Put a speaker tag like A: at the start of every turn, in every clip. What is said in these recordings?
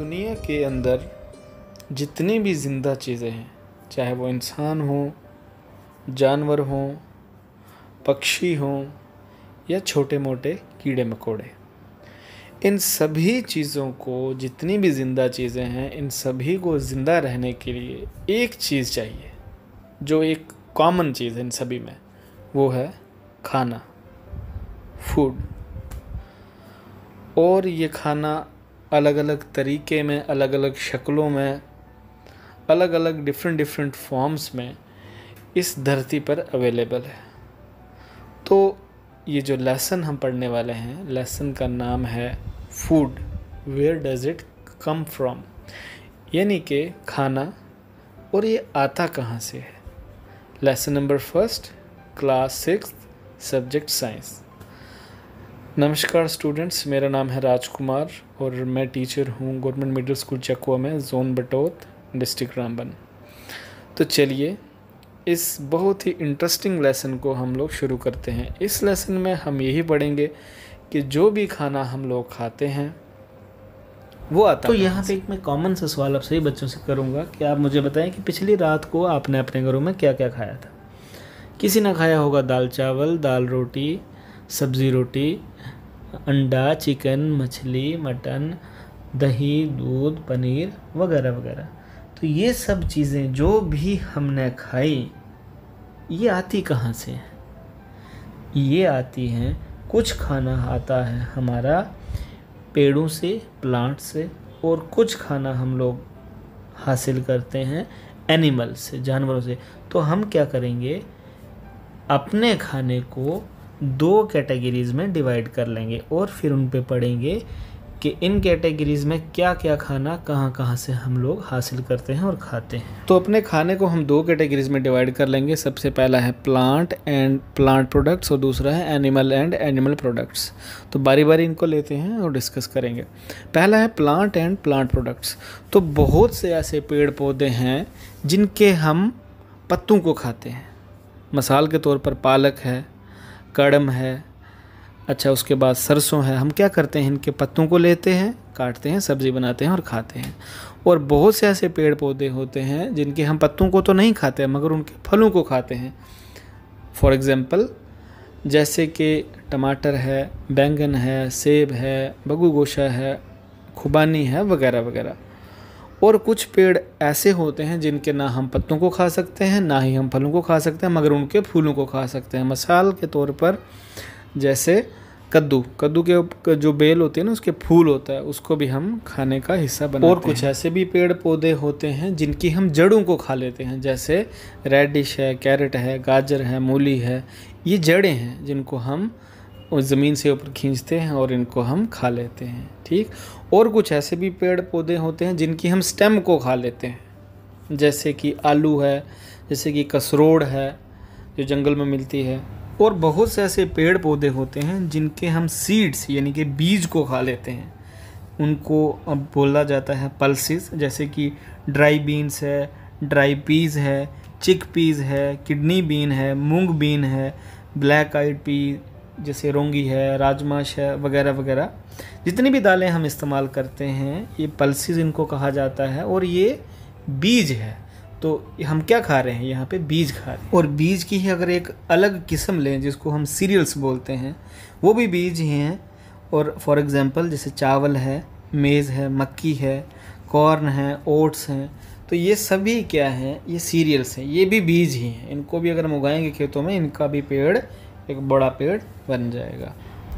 A: दुनिया के अंदर जितनी भी ज़िंदा चीज़ें हैं चाहे वो इंसान हो जानवर हों पक्षी हों या छोटे मोटे कीड़े मकोड़े इन सभी चीज़ों को जितनी भी ज़िंदा चीज़ें हैं इन सभी को ज़िंदा रहने के लिए एक चीज़ चाहिए जो एक कॉमन चीज़ है इन सभी में वो है खाना फूड और ये खाना अलग अलग तरीके में अलग अलग शक्लों में अलग अलग डिफरेंट डिफरेंट फॉर्म्स में इस धरती पर अवेलेबल है तो ये जो लेसन हम पढ़ने वाले हैं लेसन का नाम है food where does it come from यानी कि खाना और ये आता कहाँ से है lesson number first class six subject science नमस्कार स्टूडेंट्स मेरा नाम है राजकुमार और मैं टीचर हूँ गवर्नमेंट मिडिल स्कूल चकुआ में जोन बटोत डिस्ट्रिक्ट रामबन तो चलिए इस बहुत ही इंटरेस्टिंग लेसन को हम लोग शुरू करते हैं इस लेसन में हम यही पढ़ेंगे कि जो भी खाना हम लोग खाते हैं वो आता तो यहाँ पे एक मैं कॉमन सा सवाल आप सभी बच्चों से करूँगा कि आप मुझे बताएं कि पिछली रात को आपने अपने घरों में क्या क्या खाया था किसी ने खाया होगा दाल चावल दाल रोटी सब्ज़ी रोटी अंडा चिकन मछली मटन दही दूध पनीर वगैरह वगैरह तो ये सब चीज़ें जो भी हमने खाई ये आती कहाँ से है ये आती हैं कुछ खाना आता है हमारा पेड़ों से प्लांट से और कुछ खाना हम लोग हासिल करते हैं एनिमल से जानवरों से तो हम क्या करेंगे अपने खाने को दो कैटेगरीज़ में डिवाइड कर लेंगे और फिर उन पे पढ़ेंगे कि इन कैटेगरीज़ में क्या क्या खाना कहाँ कहाँ से हम लोग हासिल करते हैं और खाते हैं तो अपने खाने को हम दो कैटेगरीज़ में डिवाइड कर लेंगे सबसे पहला है प्लांट एंड प्लांट प्रोडक्ट्स और दूसरा है एनिमल एंड एनिमल प्रोडक्ट्स तो बारी बारी इनको लेते हैं और डिस्कस करेंगे पहला है प्लांट एंड प्लांट प्रोडक्ट्स तो बहुत से ऐसे पेड़ पौधे हैं जिनके हम पत्तों को खाते हैं मसाल के तौर पर पालक है कड़म है अच्छा उसके बाद सरसों है हम क्या करते हैं इनके पत्तों को लेते हैं काटते हैं सब्ज़ी बनाते हैं और खाते हैं और बहुत से ऐसे पेड़ पौधे होते हैं जिनके हम पत्तों को तो नहीं खाते मगर उनके फलों को खाते हैं फॉर एग्ज़ाम्पल जैसे कि टमाटर है बैंगन है सेब है बगू गोशा है खुबानी है वगैरह वगैरह और कुछ पेड़ ऐसे होते हैं जिनके ना हम पत्तों को खा सकते हैं ना ही हम फलों को खा सकते हैं मगर उनके फूलों को खा सकते हैं मसाल के तौर पर जैसे कद्दू कद्दू के जो बेल होती है ना उसके फूल होता है उसको भी हम खाने का हिस्सा बनाते और कुछ हैं। ऐसे भी पेड़ पौधे होते हैं जिनकी हम जड़ों को खा लेते हैं जैसे रेडिश है कैरेट है गाजर है मूली है ये जड़ें हैं जिनको हम ज़मीन से ऊपर खींचते हैं और इनको हम खा लेते हैं ठीक और कुछ ऐसे भी पेड़ पौधे होते हैं जिनकी हम स्टेम को खा लेते हैं जैसे कि आलू है जैसे कि कसरोड़ है जो जंगल में मिलती है और बहुत से ऐसे पेड़ पौधे होते हैं जिनके हम सीड्स यानी कि बीज को खा लेते हैं उनको अब बोला जाता है पल्सिस जैसे कि ड्राई बीन्स है ड्राई पीज है चिक पीज है किडनी बीन है मूंग बीन है ब्लैक आइड पी जैसे रोंगी है राजमाश है वगैरह वगैरह जितनी भी दालें हम इस्तेमाल करते हैं ये पल्सिस इनको कहा जाता है और ये बीज है तो हम क्या खा रहे हैं यहाँ पे बीज खा रहे हैं और बीज की ही अगर एक अलग किस्म लें जिसको हम सीरियल्स बोलते हैं वो भी बीज ही हैं और फॉर एग्ज़ाम्पल जैसे चावल है मेज़ है मक्की है कॉर्न है ओट्स हैं तो ये सभी क्या हैं ये सीरियल्स हैं ये भी बीज ही हैं इनको भी अगर हम उगाएंगे खेतों में इनका भी पेड़ एक बड़ा पेड़ बन जाएगा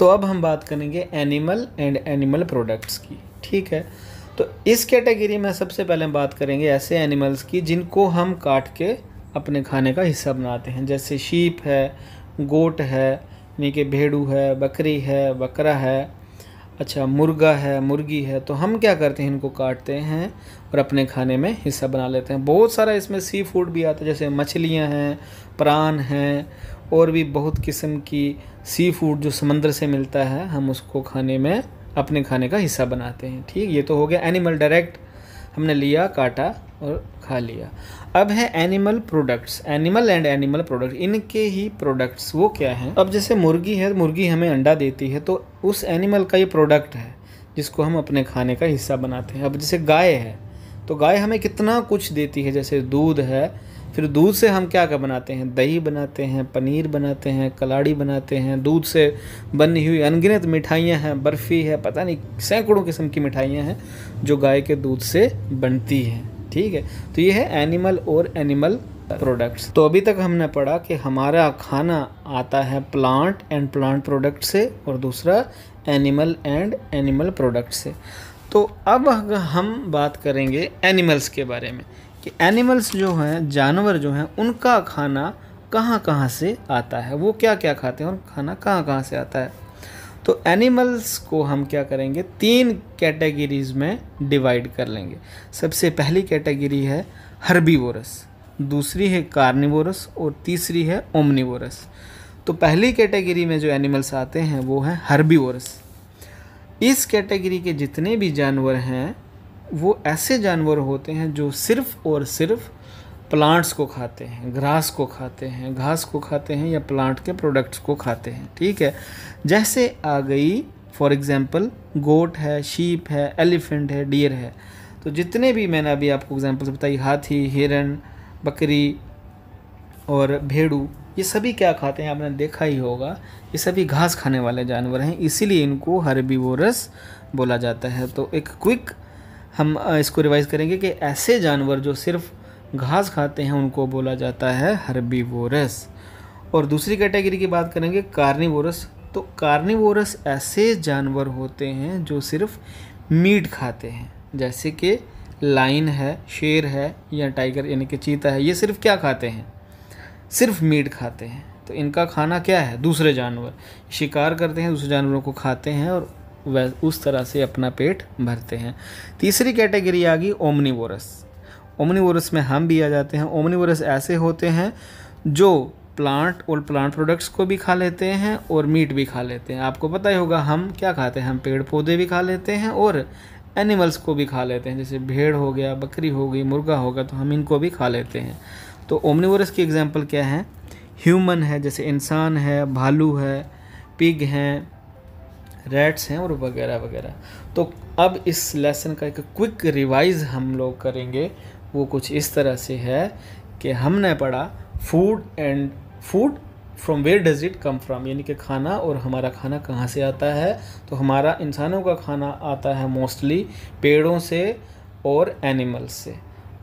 A: तो अब हम बात करेंगे एनिमल एंड एनिमल प्रोडक्ट्स की ठीक है तो इस कैटेगरी में सबसे पहले हम बात करेंगे ऐसे एनिमल्स की जिनको हम काट के अपने खाने का हिस्सा बनाते हैं जैसे शीप है गोट है यानी कि भेड़ू है बकरी है बकरा है अच्छा मुर्गा है मुर्गी है तो हम क्या करते हैं इनको काटते हैं और अपने खाने में हिस्सा बना लेते हैं बहुत सारा इसमें सी फूड भी आता है जैसे मछलियाँ हैं प्राण हैं और भी बहुत किस्म की सी फूड जो समंदर से मिलता है हम उसको खाने में अपने खाने का हिस्सा बनाते हैं ठीक ये तो हो गया एनिमल डायरेक्ट हमने लिया काटा और खा लिया अब है animal products animal and animal product इनके ही प्रोडक्ट्स वो क्या हैं अब जैसे मुर्गी है मुर्गी हमें अंडा देती है तो उस एनिमल का ये प्रोडक्ट है जिसको हम अपने खाने का हिस्सा बनाते हैं अब जैसे गाय है तो गाय हमें कितना कुछ देती है जैसे दूध है फिर दूध से हम क्या क्या बनाते हैं दही बनाते हैं पनीर बनाते हैं कलाड़ी बनाते हैं दूध से बनी हुई अनगिनत मिठाइयाँ हैं बर्फ़ी है पता नहीं सैकड़ों किस्म की मिठाइयाँ हैं जो गाय के दूध से बनती हैं ठीक है तो ये है एनिमल और एनिमल प्रोडक्ट्स तो अभी तक हमने पढ़ा कि हमारा खाना आता है प्लांट एंड प्लांट प्रोडक्ट से और दूसरा एनिमल एंड एनिमल प्रोडक्ट से तो अब हम बात करेंगे एनिमल्स के बारे में कि एनिमल्स जो हैं जानवर जो हैं उनका खाना कहाँ कहाँ से आता है वो क्या क्या खाते हैं और खाना कहाँ कहाँ से आता है तो एनिमल्स को हम क्या करेंगे तीन कैटेगरीज में डिवाइड कर लेंगे सबसे पहली कैटेगरी है हर्बीवोरस दूसरी है कार्निवोरस और तीसरी है ओमनीवोरस तो पहली कैटेगरी में जो एनिमल्स आते हैं वो हैं हर्बीवोरस इस कैटेगरी के जितने भी जानवर हैं वो ऐसे जानवर होते हैं जो सिर्फ और सिर्फ प्लांट्स को खाते हैं ग्रास को खाते हैं घास को खाते हैं या प्लांट के प्रोडक्ट्स को खाते हैं ठीक है जैसे आ गई फॉर एग्ज़ाम्पल गोट है शीप है एलिफेंट है डियर है तो जितने भी मैंने अभी आपको एग्जाम्पल्स बताई हाथी हिरन बकरी और भेड़ू ये सभी क्या खाते हैं आपने देखा ही होगा ये सभी घास खाने वाले जानवर हैं इसीलिए इनको हरबीवोरस बोला जाता है तो एक क्विक हम इसको रिवाइज़ करेंगे कि ऐसे जानवर जो सिर्फ घास खाते हैं उनको बोला जाता है हर्बीवोरस और दूसरी कैटेगरी की बात करेंगे कार्निवोरस तो कार्निवोरस ऐसे जानवर होते हैं जो सिर्फ मीट खाते हैं जैसे कि लाइन है शेर है या टाइगर यानी कि चीता है ये सिर्फ क्या खाते हैं सिर्फ मीट खाते हैं तो इनका खाना क्या है दूसरे जानवर शिकार करते हैं दूसरे जानवरों को खाते हैं और वह उस तरह से अपना पेट भरते हैं तीसरी कैटेगरी आ गई ओमनीवोरस ओमनीवोरस में हम भी आ जाते हैं ओमनीवोरस ऐसे होते हैं जो प्लांट और प्लांट प्रोडक्ट्स को भी खा लेते हैं और मीट भी खा लेते हैं आपको पता ही होगा हम क्या खाते हैं हम पेड़ पौधे भी खा लेते हैं और एनिमल्स को भी खा लेते हैं जैसे भेड़ हो गया बकरी हो गई मुर्गा होगा तो हम इनको भी खा लेते हैं तो ओमनीवोरस की एग्जांपल क्या है ह्यूमन है जैसे इंसान है भालू है पिग हैं रेट्स हैं और वगैरह वगैरह तो अब इस लेसन का एक क्विक रिवाइज हम लोग करेंगे वो कुछ इस तरह से है कि हमने पढ़ा food and food from where does it come from यानी कि खाना और हमारा खाना कहाँ से आता है तो हमारा इंसानों का खाना आता है मोस्टली पेड़ों से और एनिमल्स से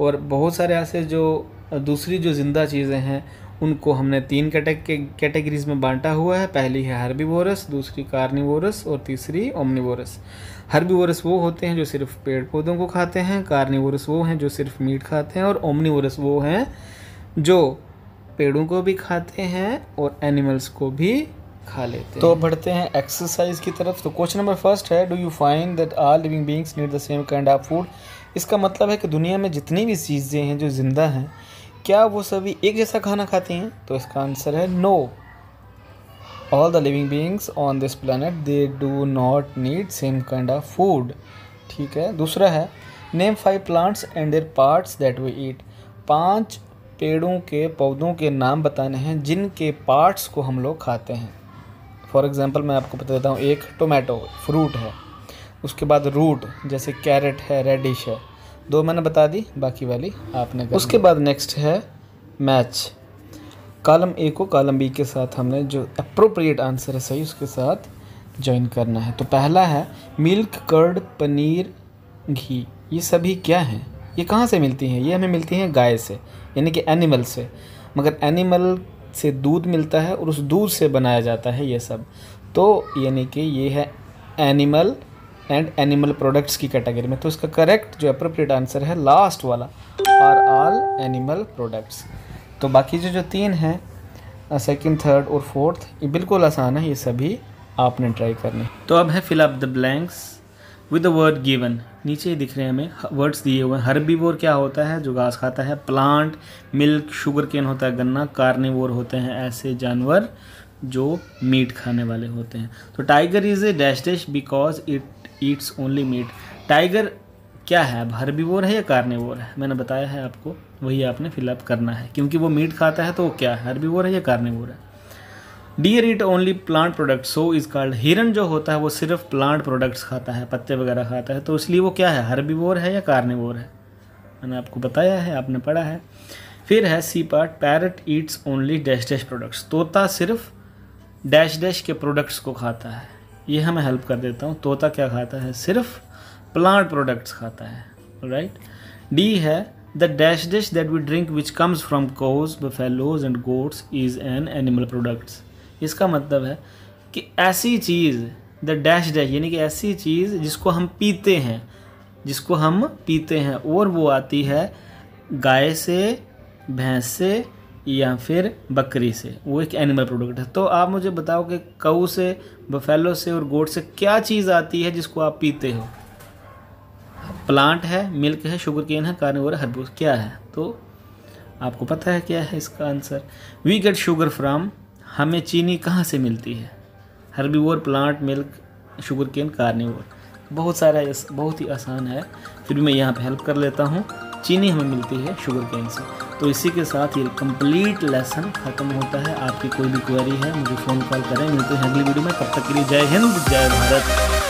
A: और बहुत सारे ऐसे जो दूसरी जो ज़िंदा चीज़ें हैं उनको हमने तीन कैटेगरीज में बांटा हुआ है पहली है हर्बीवोरस दूसरी कार्निवोरस और तीसरी ओमनिवोरस हर्बीवोरस वो होते हैं जो सिर्फ पेड़ पौधों को खाते हैं कार्निवोरस वो हैं जो सिर्फ मीट खाते हैं और ओमनिवोरस वो हैं जो पेड़ों को भी खाते हैं और एनिमल्स को भी खा लेते तो बढ़ते हैं एक्सरसाइज की तरफ तो क्वेश्चन नंबर फर्स्ट है do you find that all living beings need the same kind of food इसका मतलब है कि दुनिया में जितनी भी चीज़ें हैं जो ज़िंदा हैं क्या वो सभी एक जैसा खाना खाते हैं तो इसका आंसर है no all the living beings on this planet they do not need same kind of food ठीक है दूसरा है name five plants and their parts that we eat पांच पेड़ों के पौधों के नाम बताने हैं जिनके पार्ट्स को हम लोग खाते हैं फॉर एग्ज़ाम्पल मैं आपको बता देता हूँ एक टोमेटो फ्रूट है उसके बाद रूट जैसे कैरेट है रेडिश है दो मैंने बता दी बाकी वाली आपने उसके बाद नेक्स्ट है मैच कॉलम ए को कॉलम बी के साथ हमने जो अप्रोप्रिएट आंसर है सही उसके साथ ज्वाइन करना है तो पहला है मिल्क कर्ड पनीर घी ये सभी क्या हैं ये कहाँ से मिलती हैं ये हमें मिलती हैं गाय से यानी कि एनिमल से मगर एनिमल से दूध मिलता है और उस दूध से बनाया जाता है ये सब तो यानी कि ये है एनिमल एंड एनिमल प्रोडक्ट्स की कैटेगरी में तो इसका करेक्ट जो अप्रोप्रिएट आंसर है लास्ट वाला आर ऑल एनिमल प्रोडक्ट्स तो बाकी जो जो तीन हैं सेकंड थर्ड और फोर्थ ये बिल्कुल आसान है ये सभी आपने ट्राई करने तो अब है fill up the blanks with the word given नीचे ही दिख रहे हैं हमें वर्ड्स दिए हुए हैं हर्बीवोर क्या होता है जो घास खाता है प्लांट मिल्क शुगर केन होता है गन्ना कार्निवोर होते हैं ऐसे जानवर जो मीट खाने वाले होते हैं तो tiger is a dash dash because it eats only meat tiger क्या है हर्बीवोर है या कार्निवोर है मैंने बताया है आपको वही आपने फिलअप करना है क्योंकि वो मीट खाता है तो वो क्या है हर्बीवोर है या कार्निवोर है deer eat only plant product so is called हिरन जो होता है वो सिर्फ प्लांट प्रोडक्ट्स खाता है पत्ते वगैरह खाता है तो इसलिए वो क्या है हर्बीवोर है या कार्निवोर है मैंने आपको बताया है आपने पढ़ा है फिर है C part parrot eats only dash dash products तोता सिर्फ डैश डैश के प्रोडक्ट्स को खाता है ये हमें हेल्प कर देता हूँ तोता क्या खाता है सिर्फ प्लांट प्रोडक्ट्स खाता है राइट डी है the dash dish that we drink which comes from cows buffaloes and goats is an animal products इसका मतलब है कि ऐसी चीज़ द डैश डैश यानी कि ऐसी चीज़ जिसको हम पीते हैं जिसको हम पीते हैं और वो आती है गाय से भैंस से या फिर बकरी से वो एक एनिमल प्रोडक्ट है तो आप मुझे बताओ कि कऊ से बफेलो से और गोट से क्या चीज़ आती है जिसको आप पीते हो प्लांट है मिल्क है शुगर केन है कार्निवोरा हरबूज क्या है तो आपको पता है क्या है इसका answer we get sugar from हमें चीनी कहाँ से मिलती है herbivore plant milk sugar cane carnivore बहुत सारा बहुत ही आसान है फिर भी मैं यहाँ पे हेल्प कर लेता हूँ चीनी हमें मिलती है शुगर कैन से तो इसी के साथ ये कंप्लीट लेसन ख़त्म होता है आपकी कोई भी क्वेरी है मुझे फ़ोन कॉल करें मिलते हैं अगली वीडियो में तब तक के लिए जय हिंद जय भारत